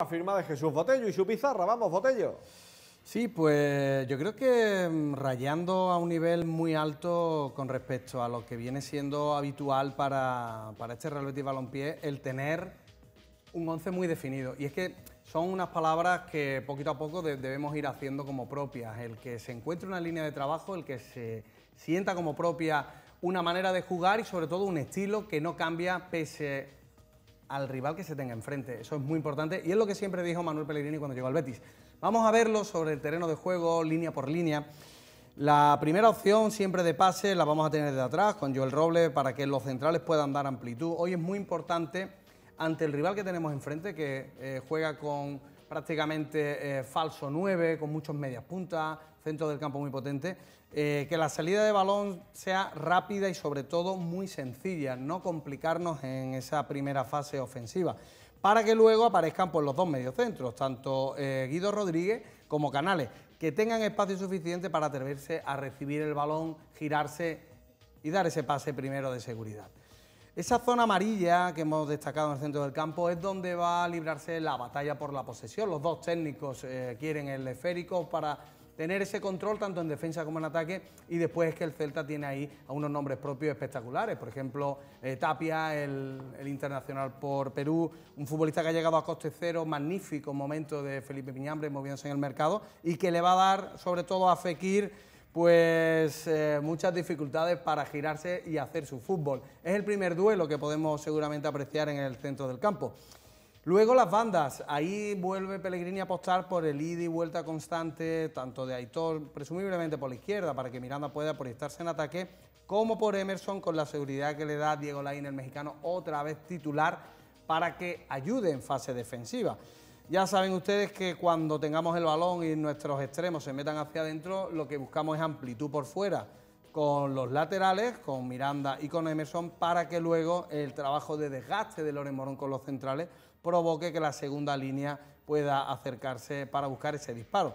La firma de Jesús Botello y su pizarra, vamos Botello. Sí, pues yo creo que mm, rayando a un nivel muy alto con respecto a lo que viene siendo habitual para, para este Real Betis Balompié, el tener un once muy definido. Y es que son unas palabras que poquito a poco debemos ir haciendo como propias. El que se encuentre una línea de trabajo, el que se sienta como propia una manera de jugar y sobre todo un estilo que no cambia pese al rival que se tenga enfrente. Eso es muy importante y es lo que siempre dijo Manuel Pellegrini cuando llegó al Betis. Vamos a verlo sobre el terreno de juego, línea por línea. La primera opción siempre de pase la vamos a tener de atrás con Joel Roble para que los centrales puedan dar amplitud. Hoy es muy importante ante el rival que tenemos enfrente que eh, juega con prácticamente eh, falso 9, con muchos medias puntas, centro del campo muy potente, eh, que la salida de balón sea rápida y sobre todo muy sencilla, no complicarnos en esa primera fase ofensiva, para que luego aparezcan por pues, los dos mediocentros, tanto eh, Guido Rodríguez como Canales, que tengan espacio suficiente para atreverse a recibir el balón, girarse y dar ese pase primero de seguridad. Esa zona amarilla que hemos destacado en el centro del campo es donde va a librarse la batalla por la posesión. Los dos técnicos eh, quieren el esférico para tener ese control tanto en defensa como en ataque y después es que el Celta tiene ahí a unos nombres propios espectaculares, por ejemplo eh, Tapia, el, el, internacional por Perú, un futbolista que ha llegado a coste cero, magnífico momento de Felipe Piñambre moviéndose en el mercado y que le va a dar sobre todo a Fekir pues eh, muchas dificultades para girarse y hacer su fútbol. Es el primer duelo que podemos seguramente apreciar en el centro del campo. Luego las bandas, ahí vuelve Pellegrini a apostar por el ida y vuelta constante, tanto de Aitor, presumiblemente por la izquierda, para que Miranda pueda proyectarse en ataque, como por Emerson, con la seguridad que le da Diego Lain, el mexicano, otra vez titular, para que ayude en fase defensiva. Ya saben ustedes que cuando tengamos el balón y nuestros extremos se metan hacia adentro, lo que buscamos es amplitud por fuera con los laterales, con Miranda y con Emerson, para que luego el trabajo de desgaste de Loren Morón con los centrales provoque que la segunda línea pueda acercarse para buscar ese disparo.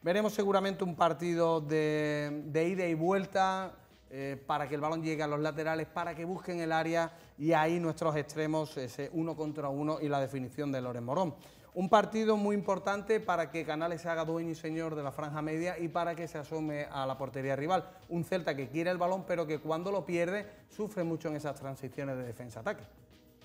Veremos seguramente un partido de, ida y vuelta eh, para que el balón llegue a los laterales, para que busquen el área y ahí nuestros extremos, ese uno contra uno y la definición de Loren Morón. Un partido muy importante para que Canales se haga dueño y señor de la franja media y para que se asome a la portería rival. Un Celta que quiere el balón, pero que cuando lo pierde sufre mucho en esas transiciones de defensa-ataque.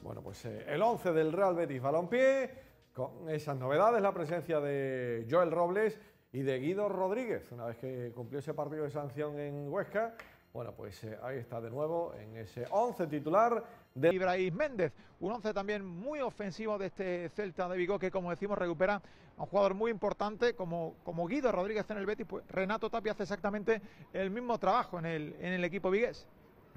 Bueno, pues eh, el 11 del Real Betis Balompié, con esas novedades, la presencia de Joel Robles y de Guido Rodríguez, una vez que cumplió ese partido de sanción en Huesca, bueno, pues eh, ahí está de nuevo en ese 11 titular de Ibrahim Méndez. Un 11 también muy ofensivo de este Celta de Vigo que, como decimos, recupera a un jugador muy importante como, como Guido Rodríguez en el Betis. Pues, Renato Tapia hace exactamente el mismo trabajo en el, en el equipo vigués.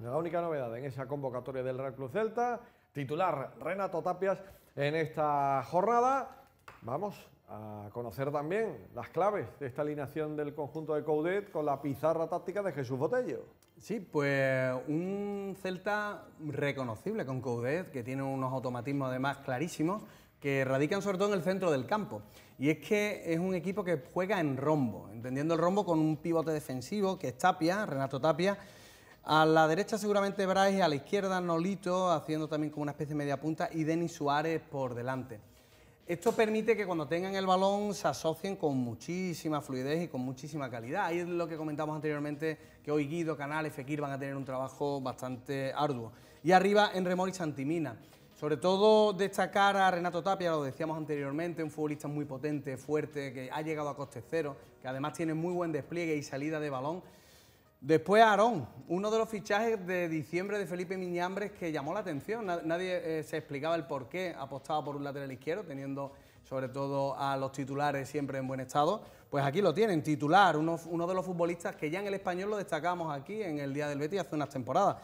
La única novedad en esa convocatoria del Real Club Celta, titular Renato Tapias en esta jornada. Vamos a conocer también las claves de esta alineación del conjunto de Coudet con la pizarra táctica de Jesús Botello. Sí, pues un Celta reconocible con Coudet, que tiene unos automatismos además clarísimos, que radican sobre todo en el centro del campo. Y es que es un equipo que juega en rombo, entendiendo el rombo con un pivote defensivo, que es Tapia, Renato Tapia, a la derecha seguramente Brais, a la izquierda Nolito, haciendo también como una especie de media punta, y Denis Suárez por delante. Esto permite que cuando tengan el balón se asocien con muchísima fluidez y con muchísima calidad. Ahí es lo que comentamos anteriormente, que hoy Guido, Canales, Fekir van a tener un trabajo bastante arduo. Y arriba en y Santimina. Sobre todo destacar a Renato Tapia, lo decíamos anteriormente, un futbolista muy potente, fuerte, que ha llegado a coste cero, que además tiene muy buen despliegue y salida de balón. Después Aarón, uno de los fichajes de diciembre de Felipe Miñambres que llamó la atención. Nadie eh, se explicaba el por qué apostaba por un lateral izquierdo, teniendo sobre todo a los titulares siempre en buen estado. Pues aquí lo tienen, titular, uno, uno de los futbolistas que ya en el español lo destacamos aquí en el Día del Betis hace unas temporadas.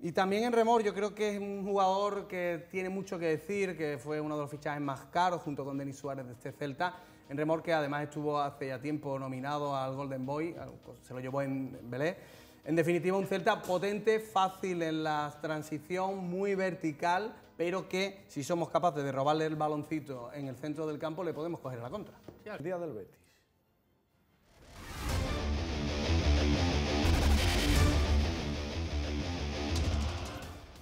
Y también en Remor, yo creo que es un jugador que tiene mucho que decir, que fue uno de los fichajes más caros junto con Denis Suárez de este Celta en remorque, además estuvo hace ya tiempo nominado al Golden Boy, se lo llevó en Belé. En definitiva, un Celta potente, fácil en la transición, muy vertical, pero que si somos capaces de robarle el baloncito en el centro del campo, le podemos coger la contra. El día del Betis.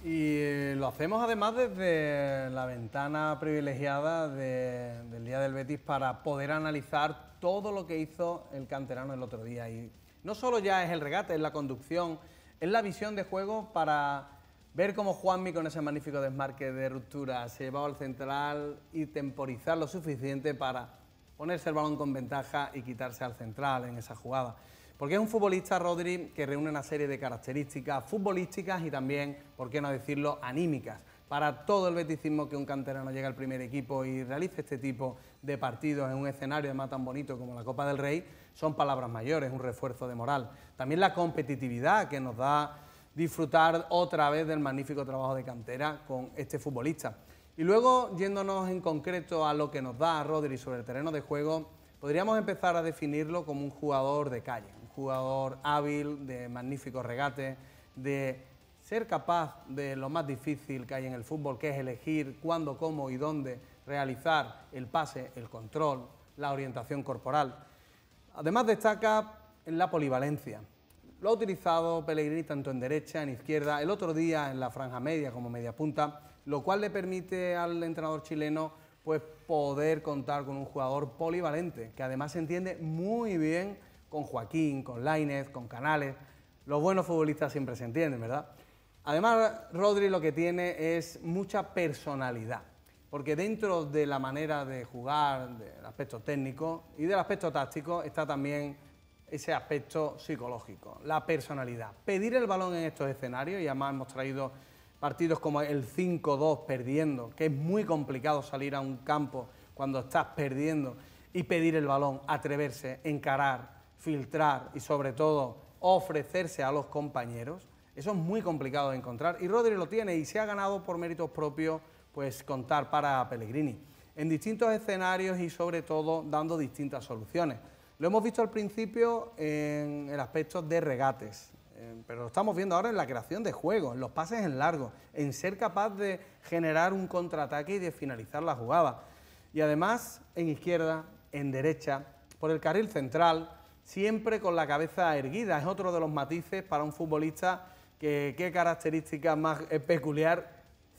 Y eh, lo hacemos además desde la ventana privilegiada del Día del Betis para poder analizar todo lo que hizo el canterano el otro día. Y no solo ya es el regate, es la conducción, es la visión de juego para ver cómo Juanmi con ese magnífico desmarque de ruptura se va al central y temporizar lo suficiente para ponerse el balón con ventaja y quitarse al central en esa jugada. Porque es un futbolista, Rodri, que reúne una serie de características futbolísticas y también, por qué no decirlo, anímicas. Para todo el beticismo que un canterano llega al primer equipo y realice este tipo de partidos en un escenario además tan bonito como la Copa del Rey, son palabras mayores, un refuerzo de moral. También la competitividad que nos da disfrutar otra vez del magnífico trabajo de cantera con este futbolista. Y luego, yéndonos en concreto a lo que nos da Rodri sobre el terreno de juego, podríamos empezar a definirlo como un jugador de calle, jugador hábil, de magníficos regates, de ser capaz de lo más difícil que hay en el fútbol, que es elegir cuándo, cómo y dónde realizar el pase, el control, la orientación corporal. Además destaca en la polivalencia. Lo ha utilizado Pellegrini tanto en derecha, en izquierda, el otro día en la franja media como media punta, lo cual le permite al entrenador chileno pues poder contar con un jugador polivalente, que además entiende muy bien con Joaquín, con Lainez, con Canales. Los buenos futbolistas siempre se entienden, ¿verdad? Además, Rodri lo que tiene es mucha personalidad, porque dentro de la manera de jugar, del aspecto técnico y del aspecto táctico, está también ese aspecto psicológico, la personalidad. Pedir el balón en estos escenarios, y además hemos traído partidos como el 5-2 perdiendo, que es muy complicado salir a un campo cuando estás perdiendo y pedir el balón, atreverse, encarar, filtrar y sobre todo ofrecerse a los compañeros. Eso es muy complicado de encontrar y Rodri lo tiene y se ha ganado por méritos propios pues contar para Pellegrini en distintos escenarios y sobre todo dando distintas soluciones. Lo hemos visto al principio en el aspecto de regates, eh, pero lo estamos viendo ahora en la creación de juegos, en los pases en largo, en ser capaz de generar un contraataque y de finalizar la jugada. Y además en izquierda, en derecha, por el carril central, siempre con la cabeza erguida. Es otro de los matices para un futbolista que qué característica más eh, peculiar,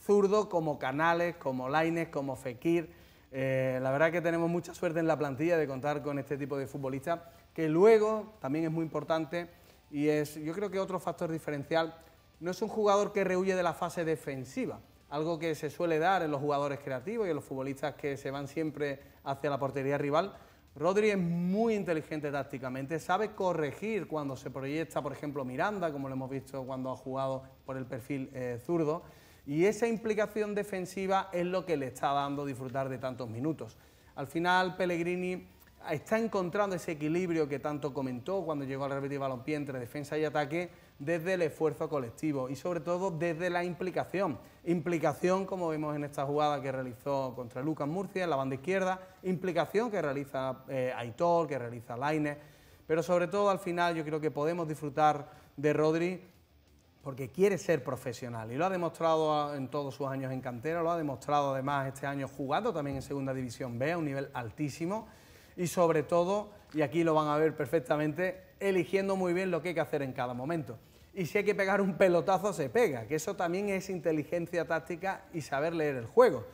zurdo como Canales, como Laines, como Fekir. Eh, la verdad que tenemos mucha suerte en la plantilla de contar con este tipo de futbolistas, que luego también es muy importante y es, yo creo que otro factor diferencial, no es un jugador que rehuye de la fase defensiva, algo que se suele dar en los jugadores creativos y en los futbolistas que se van siempre hacia la portería rival, Rodri es muy inteligente tácticamente, sabe corregir cuando se proyecta, por ejemplo, Miranda, como lo hemos visto cuando ha jugado por el perfil eh, zurdo, y esa implicación defensiva es lo que le está dando disfrutar de tantos minutos. Al final, Pellegrini está encontrando ese equilibrio que tanto comentó cuando llegó al Real Betis Balompié entre defensa y ataque desde el esfuerzo colectivo y sobre todo desde la implicación. Implicación como vemos en esta jugada que realizó contra Lucas Murcia en la banda izquierda, implicación que realiza eh, Aitor, que realiza Lainez, pero sobre todo al final yo creo que podemos disfrutar de Rodri porque quiere ser profesional y lo ha demostrado ah, en todos sus años en cantera, lo ha demostrado además este año jugando también en Segunda División B a un nivel altísimo y sobre todo, y aquí lo van a ver perfectamente, eligiendo muy bien lo que hay que hacer en cada momento. Y si hay que pegar un pelotazo, se pega, que eso también es inteligencia táctica y saber leer el juego.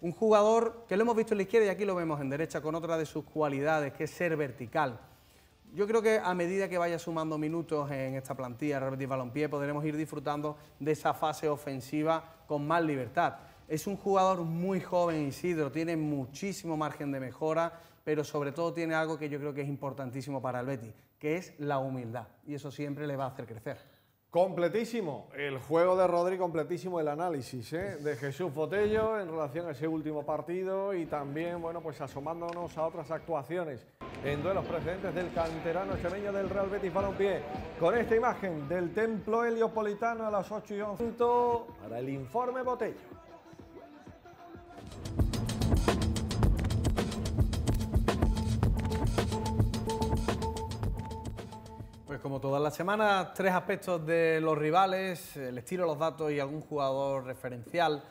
Un jugador que lo hemos visto en la izquierda y aquí lo vemos en derecha con otra de sus cualidades, que es ser vertical. Yo creo que a medida que vaya sumando minutos en esta plantilla Repetir Balompié podremos ir disfrutando de esa fase ofensiva con más libertad. Es un jugador muy joven, Isidro, tiene muchísimo margen de mejora, pero sobre todo tiene algo que yo creo que es importantísimo para el Betis, que es la humildad, y eso siempre le va a hacer crecer. Completísimo, el juego de Rodri, completísimo el análisis ¿eh? de Jesús Botello en relación a ese último partido y también, bueno, pues asomándonos a otras actuaciones en duelos precedentes del canterano extremeño del Real Betis Balompié. Con esta imagen del templo heliopolitano a las 8 y 11 para el informe Botello. como todas las semanas, tres aspectos de los rivales, el estilo, los datos y algún jugador referencial.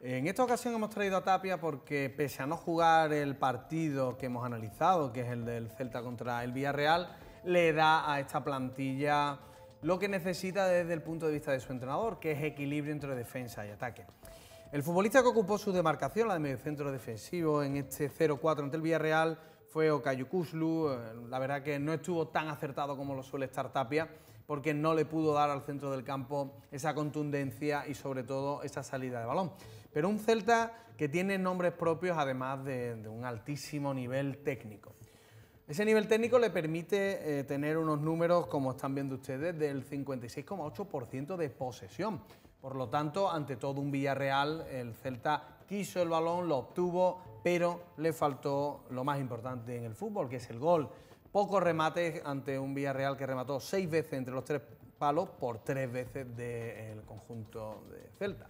En esta ocasión hemos traído a Tapia porque pese a no jugar el partido que hemos analizado, que es el del Celta contra el Villarreal, le da a esta plantilla lo que necesita desde el punto de vista de su entrenador, que es equilibrio entre defensa y ataque. El futbolista que ocupó su demarcación, la de centro defensivo, en este 0-4 ante el Villarreal, fue Okayukuslu. Eh, la verdad que no estuvo tan acertado como lo suele estar Tapia, porque no le pudo dar al centro del campo esa contundencia y sobre todo esa salida de balón. Pero un Celta que tiene nombres propios además de, un altísimo nivel técnico. Ese nivel técnico le permite eh, tener unos números, como están viendo ustedes, del 56,8% de posesión. Por lo tanto, ante todo un Villarreal, el Celta quiso el balón, lo obtuvo, pero le faltó lo más importante en el fútbol, que es el gol. Pocos remates ante un Villarreal que remató seis veces entre los tres palos por tres veces del conjunto de Celta.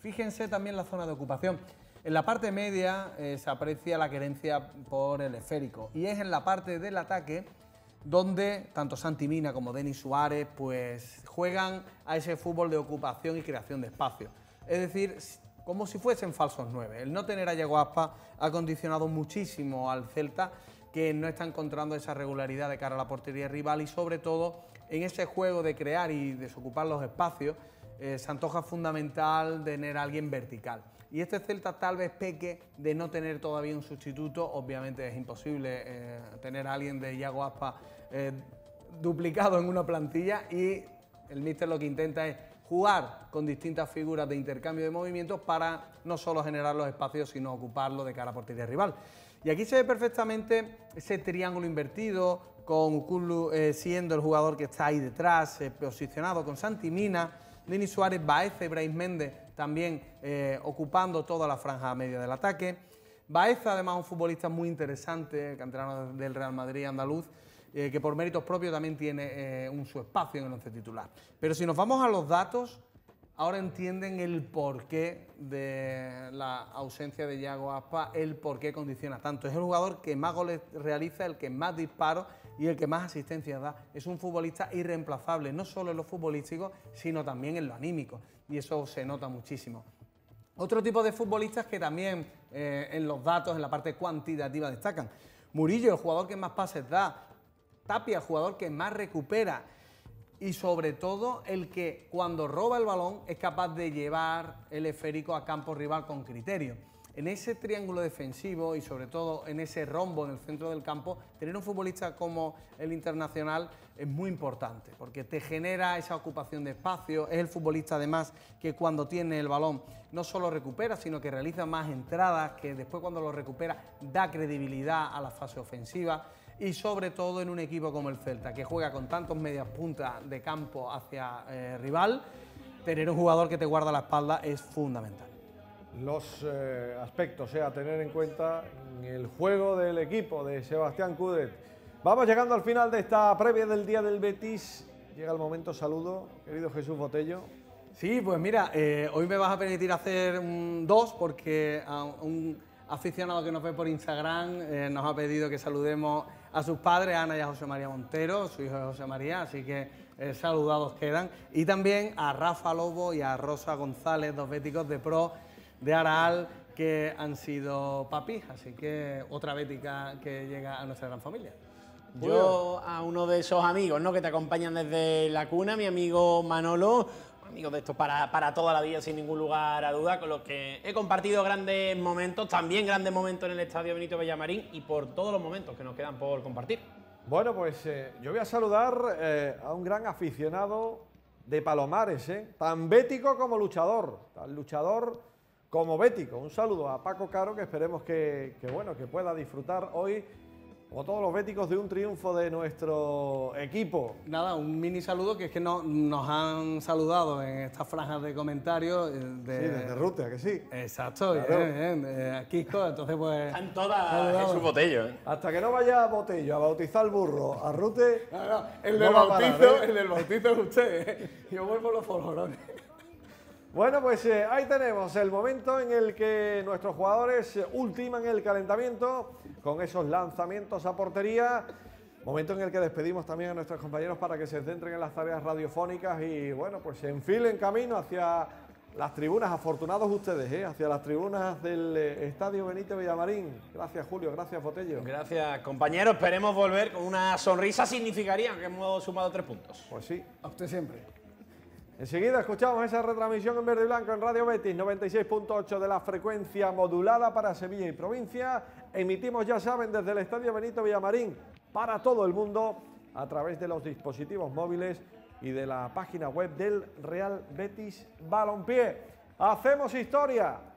Fíjense también la zona de ocupación. En la parte media eh, se aprecia la querencia por el esférico y es en la parte del ataque donde tanto Santi Mina como Denis Suárez pues juegan a ese fútbol de ocupación y creación de espacio. Es decir, como si fuesen falsos nueve. El no tener a Yago Aspa ha condicionado muchísimo al Celta, que no está encontrando esa regularidad de cara a la portería rival y sobre todo en ese juego de crear y desocupar los espacios, eh, se antoja fundamental tener a alguien vertical. Y este Celta tal vez peque de no tener todavía un sustituto, obviamente es imposible eh, tener a alguien de Yago Aspa eh, duplicado en una plantilla y el míster lo que intenta es jugar con distintas figuras de intercambio de movimientos para no solo generar los espacios, sino ocuparlos de cara a portería rival. Y aquí se ve perfectamente ese triángulo invertido, con eh, siendo el jugador que está ahí detrás, eh, posicionado, con Santi Mina... Denis Suárez, Baez y Brais Méndez también eh, ocupando toda la franja media del ataque. Baez, además, un futbolista muy interesante, canterano del Real Madrid andaluz, eh, que por méritos propios también tiene eh, un, su espacio en el once titular. Pero si nos vamos a los datos, ahora entienden el porqué de la ausencia de Iago Aspa, el porqué condiciona tanto. Es el jugador que más goles realiza, el que más disparos y el que más asistencia da. Es un futbolista irreemplazable, no solo en lo futbolístico, sino también en lo anímico. Y eso se nota muchísimo. Otro tipo de futbolistas que también eh, en los datos, en la parte cuantitativa, destacan. Murillo, el jugador que más pases da, Tapia, jugador que más recupera y sobre todo el que cuando roba el balón es capaz de llevar el esférico a campo rival con criterio. En ese triángulo defensivo y sobre todo en ese rombo en el centro del campo, tener un futbolista como el internacional es muy importante porque te genera esa ocupación de espacio, es el futbolista además que cuando tiene el balón no solo recupera, sino que realiza más entradas, que después cuando lo recupera da credibilidad a la fase ofensiva y sobre todo en un equipo como el Celta, que juega con tantos medias puntas de campo hacia eh, rival, tener un jugador que te guarda la espalda es fundamental. Los eh, aspectos o eh, a tener en cuenta en el juego del equipo de Sebastián Cudet. Vamos llegando al final de esta previa del Día del Betis. Llega el momento, saludo, querido Jesús Botello. Sí, pues mira, hoy me vas a permitir hacer dos porque un aficionado que nos ve por Instagram nos ha pedido que saludemos a sus padres, Ana y a José María Montero, su hijo José María, así que eh, saludados quedan. Y también a Rafa Lobo y a Rosa González, dos béticos de pro de Araal, que han sido papis, así que otra bética que llega a nuestra gran familia. Yo a uno de esos amigos, ¿no? Que te acompañan desde la cuna, mi amigo Manolo, amigos de estos para, toda la vida, sin ningún lugar a duda, con los que he compartido grandes momentos, también grandes momentos en el Estadio Benito Villamarín y por todos los momentos que nos quedan por compartir. Bueno, pues eh, yo voy a saludar eh, a un gran aficionado de Palomares, eh, tan bético como luchador, tan luchador como bético. Un saludo a Paco Caro, que esperemos que, bueno, que pueda disfrutar hoy o todos los béticos de un triunfo de nuestro equipo. Nada, un mini saludo que es que nos han saludado en estas franjas de comentarios. Eh, de, sí, desde ¿a que sí. Exacto, claro. bien, eh, entonces pues... Están todas en su botello. ¿eh? Hasta que no vaya a botello a bautizar el burro, a Rute... el, del bautizo, el del bautizo es usted. Yo vuelvo los folorones. Bueno, pues eh, ahí tenemos el momento en el que nuestros jugadores ultiman el calentamiento con esos lanzamientos a portería. Momento en el que despedimos también a nuestros compañeros para que se centren en las tareas radiofónicas y, bueno, pues se enfilen camino hacia las tribunas. Afortunados ustedes, ¿eh? hacia las tribunas del eh, Estadio Benito Villamarín. Gracias, Julio. Gracias, Botello. Gracias, compañero. Esperemos volver con una sonrisa. Significaría que hemos sumado tres puntos. Pues sí. A usted siempre. Enseguida escuchamos esa retransmisión en verde y blanco en Radio Betis 96.8 de la frecuencia modulada para Sevilla y provincia. Emitimos, ya saben, desde el Estadio Benito Villamarín para todo el mundo a través de los dispositivos móviles y de la página web del Real Betis Balompié. Hacemos historia.